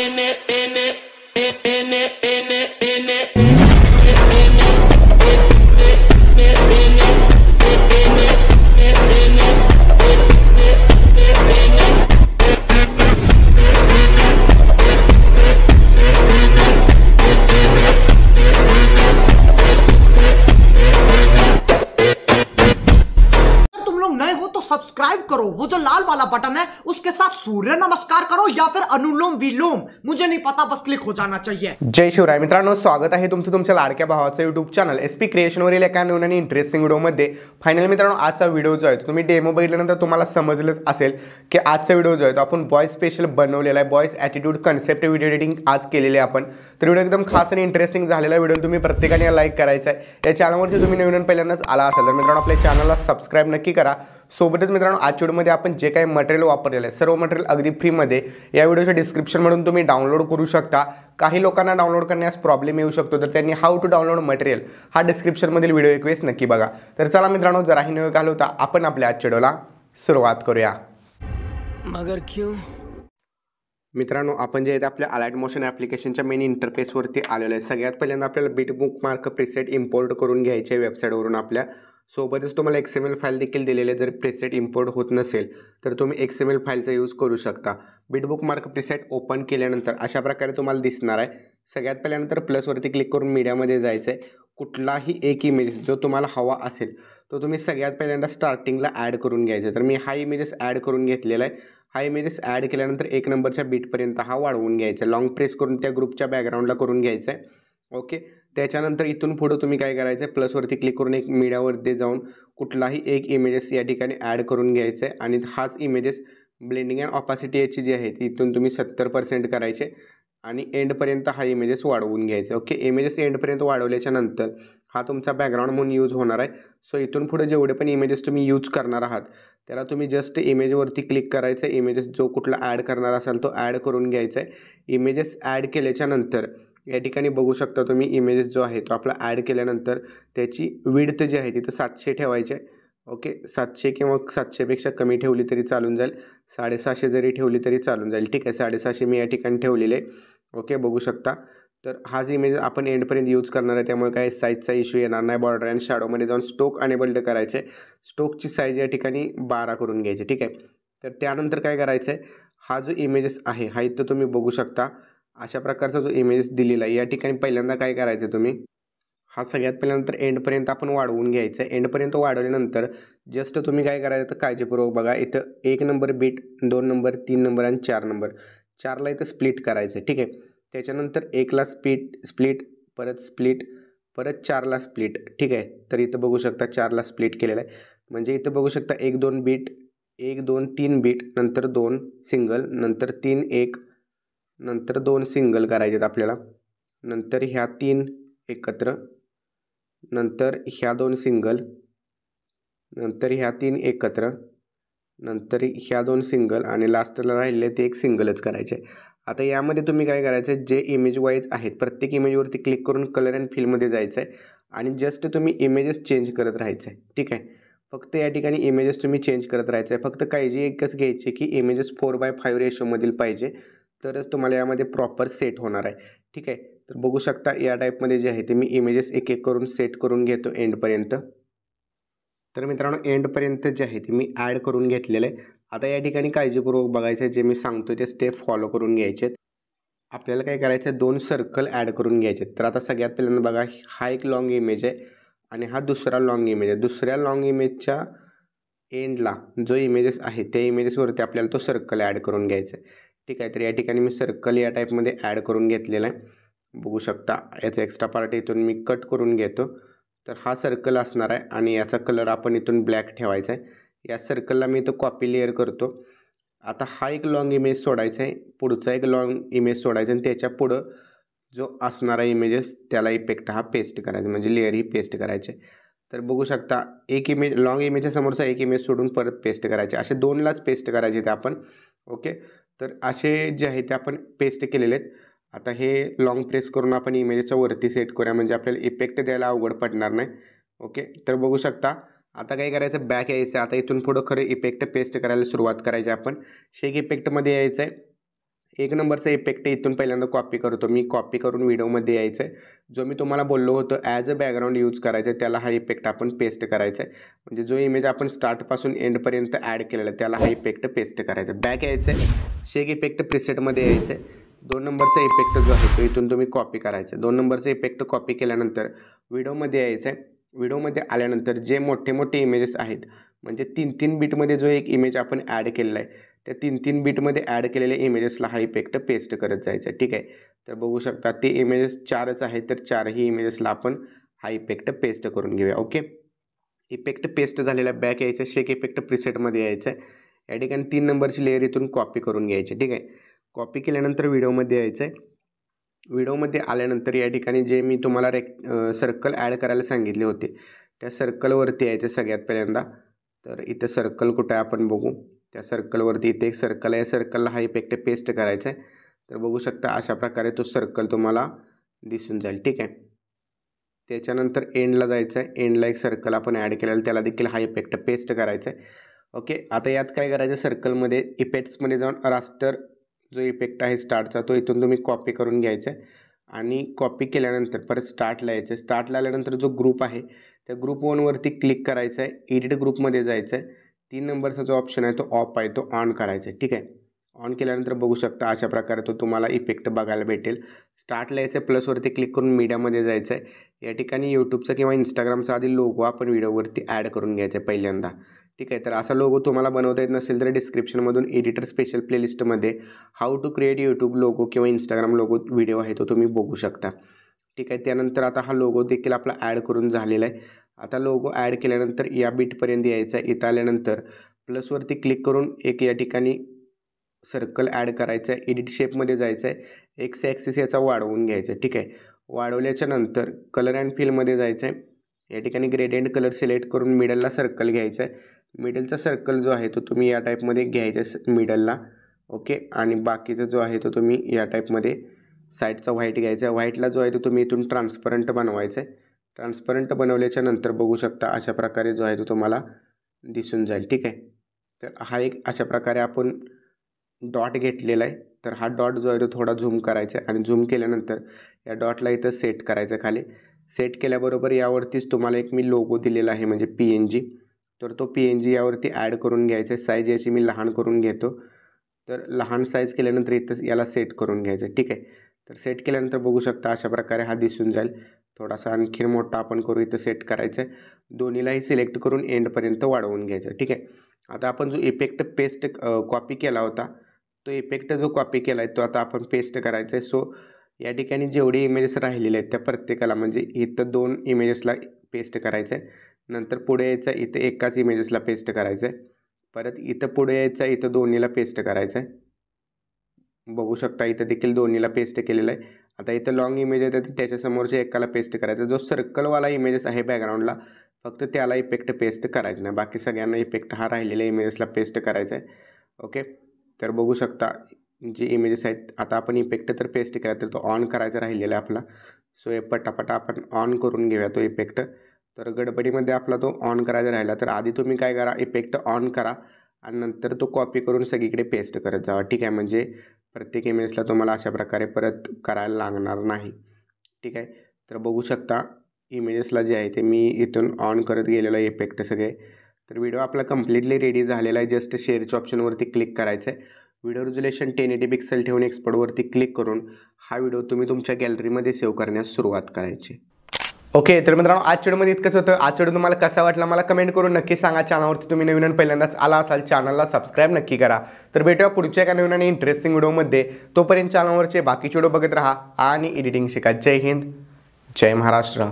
in it. करो वो जो लाल वाला बटन है उसके साथ सूर्य नमस्कार करो या फिर अनुलोम विलोम मुझे नहीं पता बस क्लिक हो जाना चाहिए जय शिवराय मित्रांनो स्वागत आहे तुमचं तुमच्या लाडक्या भावाचं युट्यूब चॅनल एस पी क्रिएशनवरील एका नवीन आणि इंटरेस्टिंग व्हिडिओमध्ये फायनल मित्रांनो आजचा व्हिडिओ जो आहे तुम्ही डेमो बघितल्यानंतर तुम्हाला समजलंच असेल की आजचा व्हिडिओ जो आहे तो आपण बॉयज स्पेशल बनवलेला आहे boys attitude concept video editing आज केलेले आपण तर व्हिडिओ एकदम खास आणि इंटरेस्टिंग झालेला व्हिडिओ तुम्ही प्रत्येकाने लाईक करायचा आहे या चॅनलवरती तुम्ही नवीन पहिल्यांदाच आला असाल तर मित्रांनो आपल्या चॅनलला सबस्क्राईब नक्की करा सोबतच मित्रांनो आज व्हिडिओमध्ये आपण जे काही मटेरियल वापरलेलं आहे सर्व मटेरियल अगदी फ्रीमध्ये या व्हिडिओच्या डिस्क्रिप्शनमधून तुम्ही डाउनलोड करू शकता काही लोकांना डाउनलोड करण्यास प्रॉब्लेम येऊ शकतो तर त्यांनी हाऊ टू डाउनलोड मटेरियल हा डिस्क्रिप्शनमधील व्हिडिओ एक वेळेस नक्की बघा तर चला मित्रांनो जराही नव्हे घालवता आपण आपल्या आजच्या सुरुवात करूया मगर क्यू मित्रांनो आपण जे आहे ते आपल्या अलाइट मोशन ॲप्लिकेशनच्या मेन इंटरफेसवरती आलेलं आहे सगळ्यात पहिल्यांदा आपल्याला beat book mark preset import करून घ्यायचे वेबसाईटवरून आपल्या सोबतच तुम्हाला एक्स एम एल फाईल देखील दिलेले जर प्रिसेट इम्पोर्ट होत नसेल तर तुम्ही एक्स एम एल फाईलचा यूज करू शकता बिटबुक मार्क प्रिसेट ओपन केल्यानंतर अशा प्रकारे तुम्हाला दिसणार आहे सगळ्यात पहिल्यानंतर प्लसवरती क्लिक करून मीडियामध्ये जायचं आहे कुठलाही एक इमेज जो तुम्हाला हवा असेल तो तुम्ही सगळ्यात पहिल्यांदा स्टार्टिंगला ॲड करून घ्यायचा तर मी हा इमेजेस ॲड करून घेतलेला आहे हा इमेजेस ॲड केल्यानंतर एक नंबरच्या बीटपर्यंत हा वाढवून घ्यायचा लॉंग प्रेस करून त्या ग्रुपच्या बॅकग्राऊंडला करून घ्यायचा आहे ओके त्याच्यानंतर इथून पुढं तुम्ही काय करायचं आहे प्लसवरती क्लिक करून एक मीडियावरती जाऊन कुठलाही एक इमेजेस या ठिकाणी ॲड करून घ्यायचं आहे आणि हाच इमेजेस ब्लेंडिंग अँड ऑपॅसिटी याची जी आहे ती इथून तुम्ही सत्तर पर्सेंट करायचे आणि एंडपर्यंत हा इमेजेस वाढवून घ्यायचा ओके इमेजेस एंडपर्यंत वाढवल्याच्यानंतर नंतर हा तुमचा बॅकग्राऊंड म्हणून यूज होणार आहे सो इथून पुढे जेवढे पण इमेजेस तुम्ही यूज करणार आहात त्याला तुम्ही जस्ट इमेजवरती क्लिक करायचं आहे इमेजेस जो कुठला ॲड करणार असाल तो ॲड करून घ्यायचा आहे इमेजेस ॲड केल्याच्या नंतर या ठिकाणी बघू शकता तुम्ही इमेजेस जो आहे तो आपला ॲड केल्यानंतर त्याची विडथ जी आहे तिथं सातशे ठेवायचे ओके सातशे किंवा सातशेपेक्षा कमी ठेवली तरी चालून जाईल साडेसहाशे जरी ठेवली तरी चालून जाईल ठीक आहे साडेसहाशे मी या ठिकाणी ठेवलेले ओके बघू शकता तर हाच इमेज आपण एंडपर्यंत यूज करणार आहे त्यामुळे काय साईजचा इश्यू येणार नाही बॉर्डर अँड शॅडोमध्ये जाऊन स्टोक अनेबल्ड करायचे स्टोकची साईज या ठिकाणी बारा करून घ्यायची ठीक आहे तर त्यानंतर काय करायचं आहे हा जो इमेजेस आहे हा इथं तुम्ही बघू शकता अशा प्रकारचा जो इमेज दिलेला आहे या ठिकाणी पहिल्यांदा काय करायचं तुम्ही हा सगळ्यात पहिल्यानंतर एंडपर्यंत आपण वाढवून घ्यायचं आहे एंडपर्यंत वाढवल्यानंतर जस्ट तुम्ही काय करायचं तर काळजीपूर्वक बघा इथं एक नंबर बीट दोन नंबर तीन नंबर आणि चार नंबर चारला इथं स्प्लिट करायचं ठीक आहे त्याच्यानंतर एकला स्पीट स्प्लिट परत स्प्लिट परत चारला स्प्लिट ठीक आहे तर इथं बघू शकता चारला स्प्लिट केलेला आहे म्हणजे इथं बघू शकता एक दोन बीट एक दोन तीन बीट नंतर दोन सिंगल नंतर तीन एक नंतर दोन सिंगल करायचे आहेत आपल्याला नंतर ह्या तीन एकत्र नंतर ह्या दोन सिंगल नंतर ह्या तीन एकत्र नंतर ह्या दोन सिंगल आणि लास्टला राहिले ते एक सिंगलच करायचे आता यामध्ये तुम्ही काय करायचं आहे जे इमेज वाईज आहेत प्रत्येक इमेजवरती क्लिक करून कलर अँड फीलमध्ये जायचं आहे आणि जस्ट तुम्ही इमेजेस चेंज करत राहायचं आहे ठीक आहे फक्त या ठिकाणी इमेजेस तुम्ही चेंज करत राहायचं आहे फक्त काळजी एकच घ्यायची की इमेजेस फोर बाय फाईव्ह रेशोमधील पाहिजे तरच तुम्हाला यामध्ये प्रॉपर सेट होणार आहे ठीक आहे तर बघू शकता या टाईपमध्ये जे आहे ते मी इमेजेस एक एक करून सेट करून घेतो एंडपर्यंत तर मित्रांनो एंडपर्यंत जे आहे ते मी ॲड करून घेतलेलं आहे आता या ठिकाणी काळजीपूर्वक बघायचं जे मी सांगतो ते स्टेप फॉलो करून घ्यायचे आहेत आपल्याला काय करायचं आहे दोन सर्कल ॲड करून घ्यायचे तर आता सगळ्यात पहिल्यांदा बघा हा एक लाँग इमेज आहे आणि हा दुसरा लाँग इमेज आहे दुसऱ्या लाँग इमेजच्या एंडला जो इमेजेस आहे त्या इमेजेसवरती आपल्याला तो सर्कल ॲड करून घ्यायचा आहे ठीक आहे तर या ठिकाणी मी सर्कल या टाईपमध्ये ॲड करून घेतलेला आहे बघू शकता याचा एक्स्ट्रा पार्ट इथून मी कट करून घेतो तर हा सर्कल असणार आहे आणि याचा कलर आपण इथून ब्लॅक ठेवायचा आहे या सर्कलला मी इथं कॉपी लेअर करतो आता हा एक लॉंग इमेज सोडायचा आहे पुढचा एक लॉंग इमेज सोडायचा आणि त्याच्या पुढं जो असणारा इमेजेस त्याला इफेक्ट हा पेस्ट करायचा म्हणजे लेअर ही पेस्ट करायचे तर बघू शकता एक इमेज लाँग इमेजच्या समोरचा एक इमेज सोडून परत पेस्ट करायचे असे दोनलाच पेस्ट करायचे ते आपण ओके तर असे जे आहे ते आपण पेस्ट केलेले आहेत आता हे लाँग प्रेस करून आपण इमेजच्या वरती सेट करूया म्हणजे आपल्याला इफेक्ट द्यायला अवघड पडणार नाही ओके तर बघू शकता आता काय करायचं बॅक यायचं आहे आता इथून पुढं खरं इफेक्ट पेस्ट करायला सुरुवात करायची आपण शेक इफेक्टमध्ये यायचं आहे एक नंबरचा इफेक्ट इथून पहिल्यांदा कॉपी करतो मी कॉपी करून व्हिडिओमध्ये यायचं आहे जो मी तुम्हाला बोललो होतो ॲज अ बॅकग्राऊंड यूज करायचं आहे त्याला हा इफेक्ट आपण पेस्ट करायचा आहे म्हणजे जो इमेज आपण स्टार्टपासून एंडपर्यंत ॲड केलेला त्याला हा इफेक्ट पेस्ट करायचा आहे बॅक यायचं आहे शेक इफेक्ट प्रिसेटमध्ये यायचं आहे दोन नंबरचा इफेक्ट जो आहे तो इथून तुम्ही कॉपी करायचा दोन नंबरचा इफेक्ट कॉपी केल्यानंतर व्हिडिओमध्ये यायचं आहे व्हिडिओमध्ये आल्यानंतर जे मोठे मोठे इमेजेस आहेत म्हणजे तीन तीन बीटमध्ये जो एक इमेज आपण ॲड केलेला आहे त्या तीन तीन बीटमध्ये ॲड केलेल्या इमेजेसला हा इफेक्ट पेस्ट करत आहे ठीक आहे तर बघू शकता ते इमेजेस चारच आहेत तर चारही इमेजेसला आपण हा इफेक्ट पेस्ट करून घेऊया ओके इफेक्ट पेस्ट झालेला बॅक यायचा शेक इफेक्ट प्रिसेटमध्ये आहे या ठिकाणी तीन नंबरची लेअर इथून कॉपी करून घ्यायची ठीक आहे कॉपी केल्यानंतर व्हिडिओमध्ये यायचं आहे व्हिडिओमध्ये आल्यानंतर या ठिकाणी जे मी तुम्हाला रेक सर्कल ॲड करायला सांगितले होते त्या सर्कलवरती यायचं सगळ्यात पहिल्यांदा तर इथं सर्कल कुठं आहे आपण बघू त्या सर्कलवरती इथे एक सर्कल आहे सर्कलला हा इफेक्ट पेस्ट करायचा आहे तर बघू शकता अशा प्रकारे तो सर्कल तुम्हाला दिसून जाईल ठीक आहे त्याच्यानंतर एंडला जायचं आहे एंडला एक सर्कल आपण ॲड केलेला त्याला देखील हा इफेक्ट पेस्ट करायचा आहे ओके आता यात काय करायचं सर्कलमध्ये इफेक्ट्समध्ये जाऊन रास्टर जो इफेक्ट आहे स्टार्टचा तो इथून तुम्ही कॉपी करून घ्यायचा आहे आणि कॉपी केल्यानंतर परत स्टार्टला यायचं आहे स्टार्टला आल्यानंतर जो ग्रुप आहे त्या ग्रुप वनवरती क्लिक करायचं आहे एडिट ग्रुपमध्ये जायचं आहे तीन नंबरचा जो ऑप्शन आहे तो ऑफ आहे तो ऑन करायचा आहे ठीक आहे ऑन केल्यानंतर बघू शकता अशा प्रकारे तो तुम्हाला इफेक्ट बघायला भेटेल स्टार्टला आहे प्लसवरती क्लिक करून मीडियामध्ये जायचं आहे या ठिकाणी यूट्यूबचा किंवा इंस्टाग्रामचा आधी लोगो आपण व्हिडिओवरती ॲड करून घ्यायचा आहे पहिल्यांदा ठीक आहे तर असा लोगो तुम्हाला बनवता येत नसेल तर डिस्क्रिप्शनमधून एडिटर स्पेशल प्लेलिस्टमध्ये how to create YouTube logo किंवा इंस्टाग्राम लोगो व्हिडिओ आहे तो तुम्ही बघू शकता ठीक आहे त्यानंतर आता हा लोगो देखील आपला ॲड करून झालेला आहे आता लोगो ॲड केल्यानंतर या बीटपर्यंत यायचा आहे इथं आल्यानंतर प्लसवरती क्लिक करून एक या ठिकाणी सर्कल ॲड करायचं आहे एडिट शेपमध्ये जायचं आहे एक्स ॲक्सिस याचा वाढवून घ्यायचा आहे ठीक आहे वाढवल्याच्यानंतर नंतर कलर अँड फीलमध्ये जायचं आहे या ठिकाणी ग्रेडियंट कलर सिलेक्ट करून मिडलला सर्कल घ्यायचा आहे मिडलचा सर्कल जो आहे तो तुम्ही या टाईपमध्ये घ्यायचा आहे मिडलला ओके आणि बाकीचा जो आहे तो तुम्ही या टाईपमध्ये साईडचा व्हाईट घ्यायचा आहे व्हाईटला जो आहे तो तुम्ही इथून ट्रान्सपरंट बनवायचा आहे ट्रान्सपरंट बनवल्याच्या नंतर बघू शकता अशा प्रकारे जो आहे तो तुम्हाला दिसून जाईल ठीक आहे तर हा एक अशा प्रकारे आपण डॉट घेतलेला आहे तर हा डॉट जो आहे तो थोडा झूम करायचा आहे आणि झूम केल्यानंतर या डॉटला इथं सेट करायचं खाली सेट केल्याबरोबर यावरतीच तुम्हाला एक मी लोगो दिलेला आहे म्हणजे पी एन जी तर तो पी एन जी यावरती ॲड करून घ्यायचा आहे साईज याची मी लहान करून घेतो तर लहान साईज केल्यानंतर इथं याला सेट करून घ्यायचं ठीक आहे तर सेट केल्यानंतर बघू शकता अशा प्रकारे हा दिसून जाईल थोडासा आणखीन मोठा आपण करू इथं सेट करायचं आहे दोन्हीलाही सिलेक्ट करून एंडपर्यंत वाढवून घ्यायचं ठीक आहे आता आपण जो इफेक्ट पेस्ट कॉपी केला होता तो इफेक्ट जो कॉपी केला आहे तो आता आपण पेस्ट करायचा आहे सो या ठिकाणी जेवढे इमेजेस राहिलेले आहेत त्या प्रत्येकाला म्हणजे इथं दोन इमेजेसला पेस्ट करायचं आहे नंतर पुढे यायचं इथं एकाच इमेजेसला पेस्ट करायचं आहे परत इथं पुढे यायचं इथं दोन्हीला पेस्ट करायचं आहे बघू शकता इथं देखील दोन्हीला पेस्ट केलेलं आहे आता इथं लाँग इमेज आहे तर त्याच्यासमोरच्या एकाला पेस्ट करायचं जो सर्कलवाला इमेजेस आहे बॅकग्राऊंडला फक्त त्याला इफेक्ट पेस्ट करायचं नाही बाकी सगळ्यांना इफेक्ट हा राहिलेल्या इमेजेसला पेस्ट करायचा आहे ओके तर बघू शकता जे इमेजेस आहेत आता आपण इफेक्ट तर पेस्ट केला तर तो ऑन करायचा राहिलेला आहे आपला सो हे पटापट आपण ऑन करून घेऊया तो इफेक्ट तर गडबडीमध्ये आपला तो ऑन करायचा राहिला तर आधी तुम्ही काय करा इफेक्ट ऑन करा आणि नंतर तो कॉपी करून सगळीकडे पेस्ट करत जावा ठीक आहे म्हणजे प्रत्येक इमेजला तुम्हाला अशा प्रकारे परत करायला लागणार नाही ठीक आहे तर बघू शकता इमेजेसला जे आहे ते मी इथून ऑन करत गेलेलो आहे इफेक्ट सगळे तर व्हिडिओ आपला कम्प्लिटली रेडी झालेला आहे जस्ट शेअरच्या ऑप्शनवरती क्लिक करायचं आहे video resolution ten eighty pixel ठेवून एक्सपर्टवरती क्लिक करून हा व्हिडिओ तुम्ही तुमच्या गॅलरीमध्ये सेव्ह करण्यास सुरुवात करायची ओके तर मित्रांनो आज व्हिडिओमध्ये इतकंच होतं आज चेडू तुम्हाला कसा वाटला मला कमेंट करून नक्की सांगा चॅनलवरती तुम्ही नवीन पहिल्यांदाच आला असाल चॅनलला सबस्क्राईब नक्की करा तर भेटूया पुढच्या एका नवीन आणि इंटरेस्टिंग व्हिडिओमध्ये तोपर्यंत चॅनलवरचे बाकी व्हिडिओ बघत राहा आणि एडिटिंग शिका जय हिंद जय महाराष्ट्र